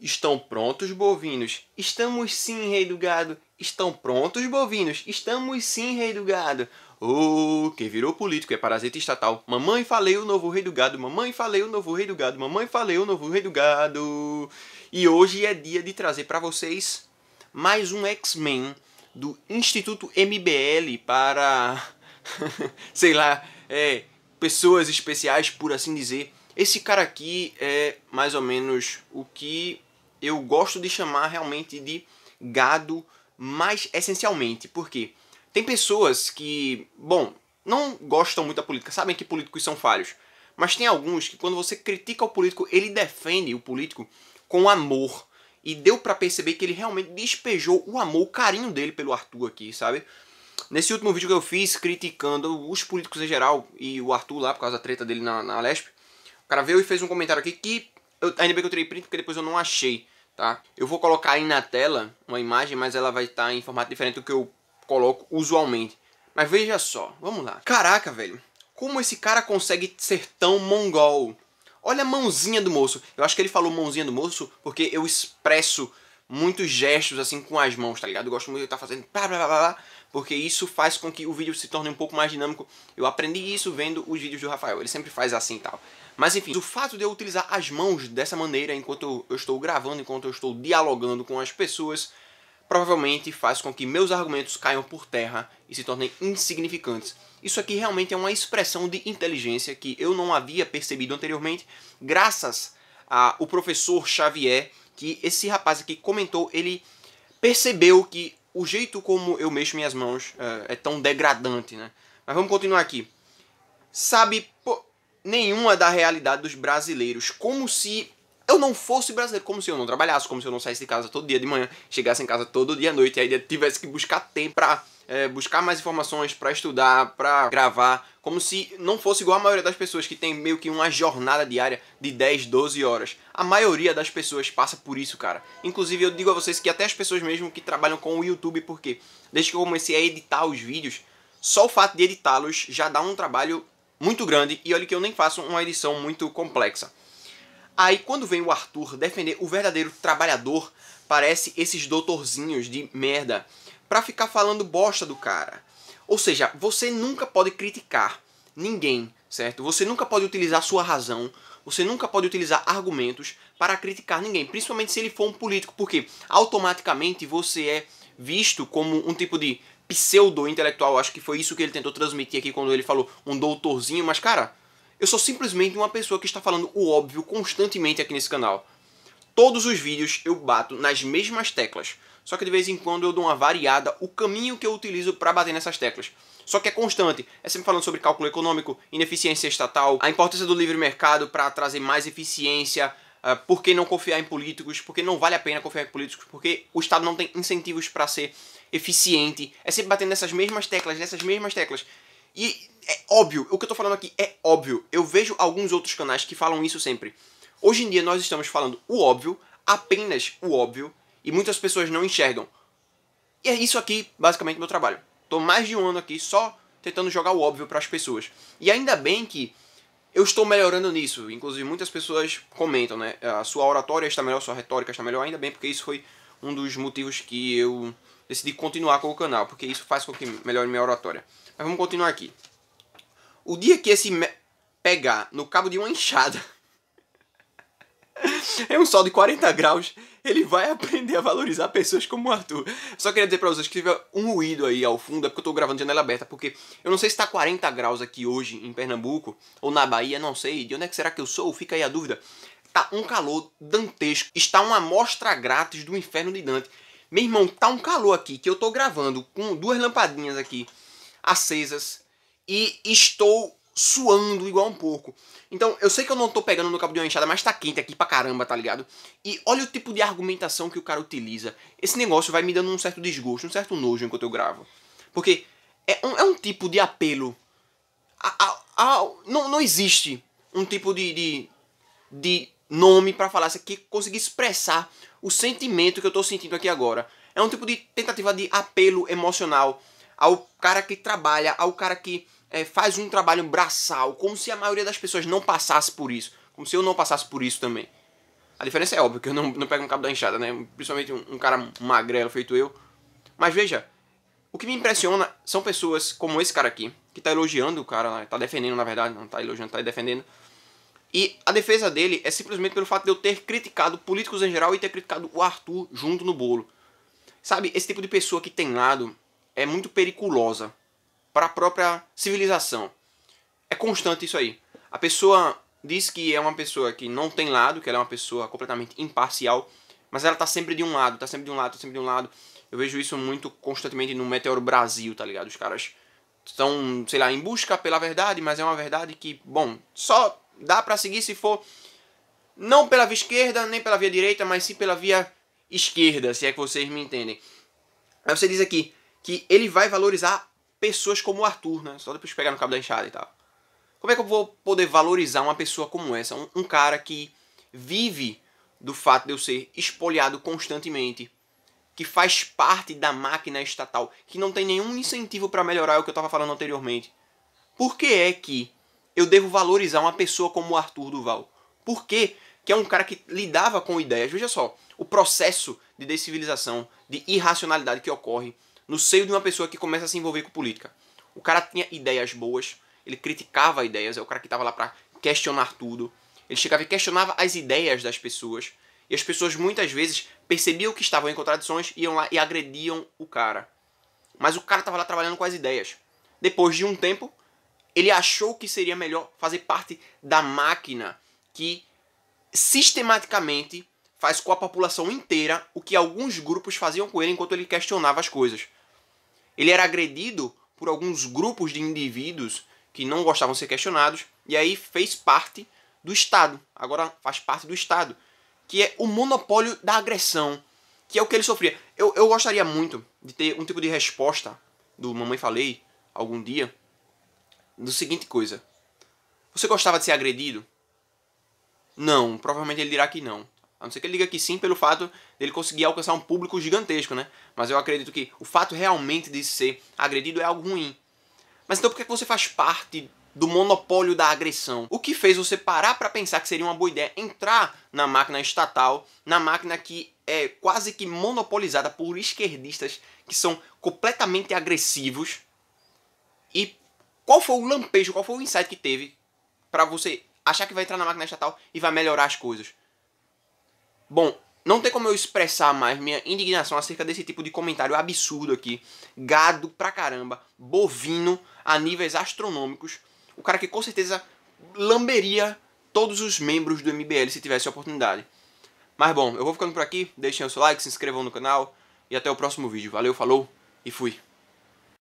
Estão prontos, bovinos? Estamos sim, rei do gado. Estão prontos, bovinos? Estamos sim, rei do gado. oh, que virou político, é parasita estatal. Mamãe falei o novo rei do gado, mamãe falei o novo rei do gado, mamãe falei o novo rei do gado. E hoje é dia de trazer para vocês mais um X-Men do Instituto MBL para, sei lá, é, pessoas especiais, por assim dizer. Esse cara aqui é mais ou menos o que eu gosto de chamar realmente de gado mais essencialmente, porque tem pessoas que, bom, não gostam muito da política, sabem que políticos são falhos, mas tem alguns que quando você critica o político, ele defende o político com amor. E deu para perceber que ele realmente despejou o amor, o carinho dele pelo Arthur aqui, sabe? Nesse último vídeo que eu fiz criticando os políticos em geral e o Arthur lá por causa da treta dele na, na Lesp, o cara veio e fez um comentário aqui que eu, ainda bem que eu tirei print porque depois eu não achei, tá? Eu vou colocar aí na tela uma imagem, mas ela vai estar tá em formato diferente do que eu coloco usualmente. Mas veja só, vamos lá. Caraca, velho. Como esse cara consegue ser tão mongol? Olha a mãozinha do moço. Eu acho que ele falou mãozinha do moço porque eu expresso muitos gestos assim com as mãos, tá ligado? Eu gosto muito de estar tá fazendo blá, blá blá blá porque isso faz com que o vídeo se torne um pouco mais dinâmico. Eu aprendi isso vendo os vídeos do Rafael, ele sempre faz assim e tal. Mas enfim, o fato de eu utilizar as mãos dessa maneira enquanto eu estou gravando, enquanto eu estou dialogando com as pessoas, provavelmente faz com que meus argumentos caiam por terra e se tornem insignificantes. Isso aqui realmente é uma expressão de inteligência que eu não havia percebido anteriormente, graças ao professor Xavier que esse rapaz aqui comentou, ele percebeu que o jeito como eu mexo minhas mãos é, é tão degradante, né? Mas vamos continuar aqui. Sabe pô, nenhuma da realidade dos brasileiros, como se eu não fosse brasileiro, como se eu não trabalhasse, como se eu não saísse de casa todo dia de manhã, chegasse em casa todo dia à noite e aí tivesse que buscar tempo pra é, buscar mais informações, para estudar, para gravar, como se não fosse igual a maioria das pessoas que tem meio que uma jornada diária de 10, 12 horas. A maioria das pessoas passa por isso, cara. Inclusive eu digo a vocês que até as pessoas mesmo que trabalham com o YouTube, porque desde que eu comecei a editar os vídeos, só o fato de editá-los já dá um trabalho muito grande e olha que eu nem faço uma edição muito complexa. Aí quando vem o Arthur defender o verdadeiro trabalhador, parece esses doutorzinhos de merda para ficar falando bosta do cara. Ou seja, você nunca pode criticar ninguém, certo? Você nunca pode utilizar sua razão, você nunca pode utilizar argumentos para criticar ninguém, principalmente se ele for um político, porque automaticamente você é visto como um tipo de pseudo intelectual. Acho que foi isso que ele tentou transmitir aqui quando ele falou um doutorzinho, mas cara, eu sou simplesmente uma pessoa que está falando o óbvio constantemente aqui nesse canal. Todos os vídeos eu bato nas mesmas teclas, só que de vez em quando eu dou uma variada o caminho que eu utilizo para bater nessas teclas. Só que é constante, é sempre falando sobre cálculo econômico, ineficiência estatal, a importância do livre mercado para trazer mais eficiência, Uh, por que não confiar em políticos, porque não vale a pena confiar em políticos, porque o Estado não tem incentivos para ser eficiente. É sempre batendo nessas mesmas teclas, nessas mesmas teclas. E é óbvio, o que eu tô falando aqui é óbvio. Eu vejo alguns outros canais que falam isso sempre. Hoje em dia nós estamos falando o óbvio, apenas o óbvio, e muitas pessoas não enxergam. E é isso aqui, basicamente, meu trabalho. Tô mais de um ano aqui só tentando jogar o óbvio para as pessoas. E ainda bem que eu estou melhorando nisso. Inclusive, muitas pessoas comentam, né? A sua oratória está melhor, a sua retórica está melhor. Ainda bem, porque isso foi um dos motivos que eu decidi continuar com o canal, porque isso faz com que melhore minha oratória. Mas vamos continuar aqui. O dia que esse pegar no cabo de uma enxada é um sol de 40 graus, ele vai aprender a valorizar pessoas como o Arthur. Só queria dizer pra vocês que tiver um ruído aí ao fundo, é porque eu tô gravando janela aberta, porque eu não sei se tá 40 graus aqui hoje em Pernambuco, ou na Bahia, não sei, de onde é que será que eu sou? Fica aí a dúvida. Tá um calor dantesco. Está uma amostra grátis do inferno de Dante. Meu irmão, tá um calor aqui que eu tô gravando com duas lampadinhas aqui acesas e estou suando igual um porco. Então, eu sei que eu não tô pegando no cabo de uma enxada, mas tá quente aqui pra caramba, tá ligado? E olha o tipo de argumentação que o cara utiliza. Esse negócio vai me dando um certo desgosto, um certo nojo enquanto eu gravo. Porque é um, é um tipo de apelo. A, a, a, não, não existe um tipo de, de, de nome para falar isso aqui, conseguir expressar o sentimento que eu estou sentindo aqui agora. É um tipo de tentativa de apelo emocional ao cara que trabalha, ao cara que é, faz um trabalho braçal, como se a maioria das pessoas não passasse por isso, como se eu não passasse por isso também. A diferença é óbvia, que eu não, não pego um cabo da enxada, né? Principalmente um, um cara magrelo feito eu. Mas veja, o que me impressiona são pessoas como esse cara aqui, que tá elogiando o cara, tá defendendo na verdade, não tá elogiando, tá defendendo, e a defesa dele é simplesmente pelo fato de eu ter criticado políticos em geral e ter criticado o Arthur junto no bolo. Sabe, esse tipo de pessoa que tem lado é muito periculosa para a própria civilização. É constante isso aí. A pessoa diz que é uma pessoa que não tem lado, que ela é uma pessoa completamente imparcial, mas ela tá sempre de um lado, tá sempre de um lado, tá sempre de um lado. Eu vejo isso muito constantemente no Meteoro Brasil, tá ligado? Os caras estão, sei lá, em busca pela verdade, mas é uma verdade que, bom, só Dá para seguir se for não pela via esquerda, nem pela via direita, mas sim pela via esquerda, se é que vocês me entendem. Aí você diz aqui que ele vai valorizar pessoas como o Arthur, né? Só depois pegar no cabo da enxada e tal. Como é que eu vou poder valorizar uma pessoa como essa? Um, um cara que vive do fato de eu ser espoliado constantemente, que faz parte da máquina estatal, que não tem nenhum incentivo para melhorar é o que eu estava falando anteriormente. Por que é que eu devo valorizar uma pessoa como o Arthur Duval. Por quê? Que é um cara que lidava com ideias. Veja só, o processo de descivilização, de irracionalidade que ocorre no seio de uma pessoa que começa a se envolver com política. O cara tinha ideias boas, ele criticava ideias, é o cara que estava lá para questionar tudo. Ele chegava e questionava as ideias das pessoas. E as pessoas muitas vezes percebiam que estavam em contradições, iam lá e agrediam o cara. Mas o cara estava lá trabalhando com as ideias. Depois de um tempo, ele achou que seria melhor fazer parte da máquina que sistematicamente faz com a população inteira o que alguns grupos faziam com ele enquanto ele questionava as coisas. Ele era agredido por alguns grupos de indivíduos que não gostavam de ser questionados e aí fez parte do Estado. Agora faz parte do Estado, que é o monopólio da agressão, que é o que ele sofria. Eu, eu gostaria muito de ter um tipo de resposta do Mamãe Falei algum dia, do seguinte coisa. Você gostava de ser agredido? Não, provavelmente ele dirá que não. A não ser que ele diga que sim pelo fato dele conseguir alcançar um público gigantesco, né? Mas eu acredito que o fato realmente de ser agredido é algo ruim. Mas então por que é você faz parte do monopólio da agressão? O que fez você parar para pensar que seria uma boa ideia entrar na máquina estatal, na máquina que é quase que monopolizada por esquerdistas que são completamente agressivos e qual foi o lampejo, qual foi o insight que teve para você achar que vai entrar na máquina estatal e vai melhorar as coisas? Bom, não tem como eu expressar mais minha indignação acerca desse tipo de comentário absurdo aqui. Gado pra caramba, bovino a níveis astronômicos. O cara que com certeza lamberia todos os membros do MBL se tivesse a oportunidade. Mas bom, eu vou ficando por aqui. Deixem o seu like, se inscrevam no canal e até o próximo vídeo. Valeu, falou e fui.